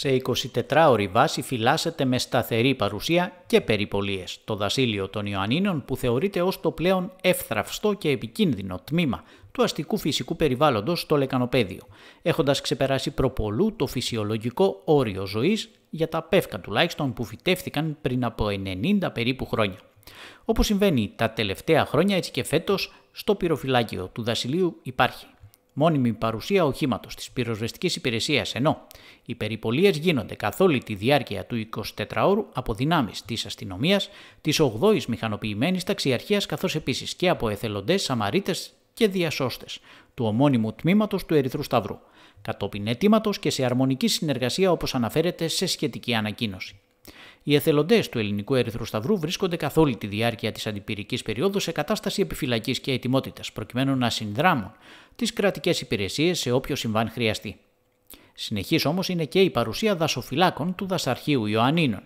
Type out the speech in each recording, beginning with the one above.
Σε 24 ώρη βάση φυλάσσεται με σταθερή παρουσία και περιπολίες το δασίλειο των Ιωαννίνων που θεωρείται ως το πλέον εύθραυστο και επικίνδυνο τμήμα του αστικού φυσικού περιβάλλοντος στο Λεκανοπέδιο, έχοντας ξεπεράσει προπολού το φυσιολογικό όριο ζωής για τα πεύκα τουλάχιστον που φυτεύθηκαν πριν από 90 περίπου χρόνια. Όπως συμβαίνει τα τελευταία χρόνια έτσι και φέτος στο πυροφυλάκιο του δασιλείου υπάρχει μόνιμη παρουσία οχήματος της πυροσβεστικής υπηρεσίας ενώ οι περιπολίες γίνονται καθ' όλη τη διάρκεια του 24ωρου από δυνάμεις της αστυνομίας, της 8η μηχανοποιημένης ταξιαρχίας καθώς επίσης και από εθελοντές, σαμαρίτες και διασώστες του ομώνυμου τμήματος του Ερυθρού Σταυρού, κατόπιν αιτήματος και σε αρμονική συνεργασία όπως αναφέρεται σε σχετική ανακοίνωση. Οι εθελοντές του Ελληνικού Ερυθρού Σταυρού βρίσκονται καθ' όλη τη διάρκεια της αντιπυρικής περίοδου σε κατάσταση επιφυλακής και ετοιμότητας, προκειμένου να συνδράμουν τις κρατικές υπηρεσίες σε όποιο συμβάν χρειαστεί. Συνεχής όμως είναι και η παρουσία δασοφυλάκων του Δασαρχείου Ιωαννίνων.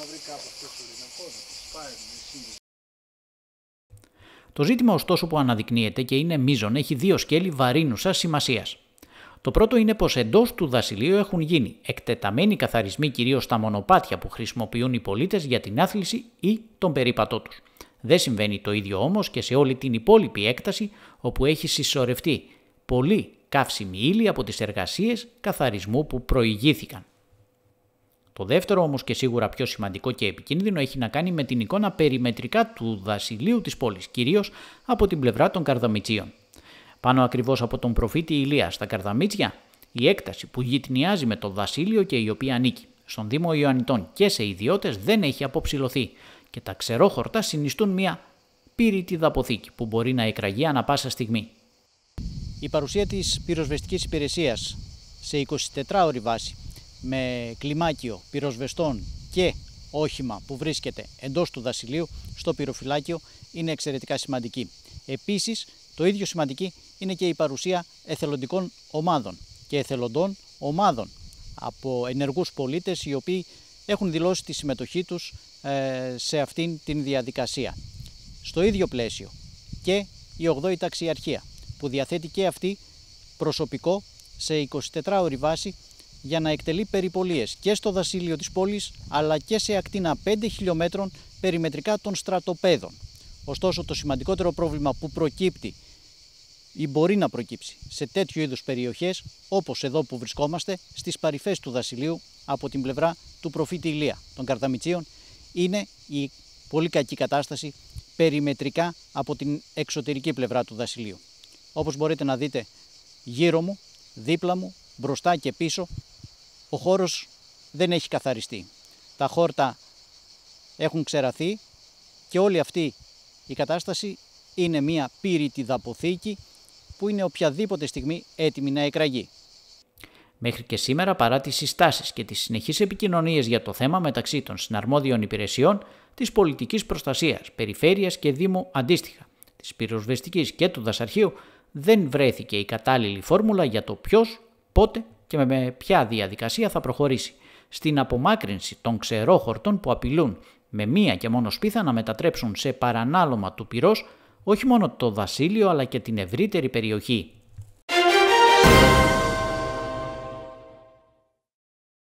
βρει κάπου αυτό το ζήτημα ωστόσο που αναδεικνύεται και είναι μείζον έχει δύο σκέλη βαρύνουσα σημασίας. Το πρώτο είναι πως εντός του δασιλείου έχουν γίνει εκτεταμένοι καθαρισμοί κυρίως στα μονοπάτια που χρησιμοποιούν οι πολίτες για την άθληση ή τον περίπατό τους. Δεν συμβαίνει το ίδιο όμως και σε όλη την υπόλοιπη έκταση όπου έχει συσσωρευτεί πολύ καύσιμη ύλη από τις εργασίες καθαρισμού που προηγήθηκαν. Το δεύτερο όμως και σίγουρα πιο σημαντικό και επικίνδυνο έχει να κάνει με την εικόνα περιμετρικά του δασιλείου της πόλης, κυρίως από την πλευρά των Καρδαμιτσίων. Πάνω ακριβώς από τον προφήτη Ηλία στα Καρδαμίτσια, η έκταση που γυτνιάζει με το δασίλειο και η οποία ανήκει στον Δήμο Ιωαννιτών και σε ιδιώτες δεν έχει αποψηλωθεί και τα ξερόχορτα συνιστούν μια πύρητη δαποθήκη που μπορεί να εκραγεί ανα πάσα στιγμή. Η παρουσία της πυροσβεστικής υπηρεσίας σε 24 ώρη βάση με κλιμάκιο πυροσβεστών και όχημα που βρίσκεται εντός του δασιλείου στο πυροφυλάκιο είναι εξαιρετικά σημαντική. Επίσης, το ίδιο σημαντική είναι και η παρουσία εθελοντικών ομάδων και εθελοντών ομάδων από ενεργούς πολίτες οι οποίοι έχουν δηλώσει τη συμμετοχή τους ε, σε αυτήν την διαδικασία. Στο ίδιο πλαίσιο και η 8η ταξιαρχία που διαθέτει και αυτή προσωπικό σε 24 ώρη βάση για να εκτελεί περιπολίες και στο δασίλειο της πόλης αλλά και σε ακτίνα 5 χιλιόμετρων περιμετρικά των στρατοπέδων. Ωστόσο το σημαντικότερο πρόβλημα που προκύπτει ή μπορεί να προκύψει σε τέτοιου είδους περιοχές όπως εδώ που βρισκόμαστε στις παρυφές του δασιλείου από την πλευρά του προφήτη Ηλία των Καρταμιτσίων είναι η πολύ κακή κατάσταση περιμετρικά από την εξωτερική πλευρά του δασιλείου. Όπως μπορείτε να δείτε γύρω μου, δίπλα μου, μπροστά και πίσω ο χώρος δεν έχει καθαριστεί. Τα χόρτα έχουν ξεραθεί και όλη αυτή η κατάσταση είναι μια πύριτη δαποθήκη που είναι οποιαδήποτε στιγμή έτοιμη να εκραγεί. Μέχρι και σήμερα, παρά τις συστάσεις και τις συνεχείς επικοινωνίες για το θέμα μεταξύ των συναρμόδιων υπηρεσιών, της πολιτικής προστασίας, περιφέρειας και Δήμου αντίστοιχα, της πυροσβεστικής και του δασαρχείου, δεν βρέθηκε η κατάλληλη φόρμουλα για το ποιος, πότε και με ποια διαδικασία θα προχωρήσει. Στην απομάκρυνση των ξερόχορτων που απειλούν με μία και μόνο σπίθα να μετατρέψουν σε παρανάλωμα του πυρός όχι μόνο το βασίλειο αλλά και την ευρύτερη περιοχή.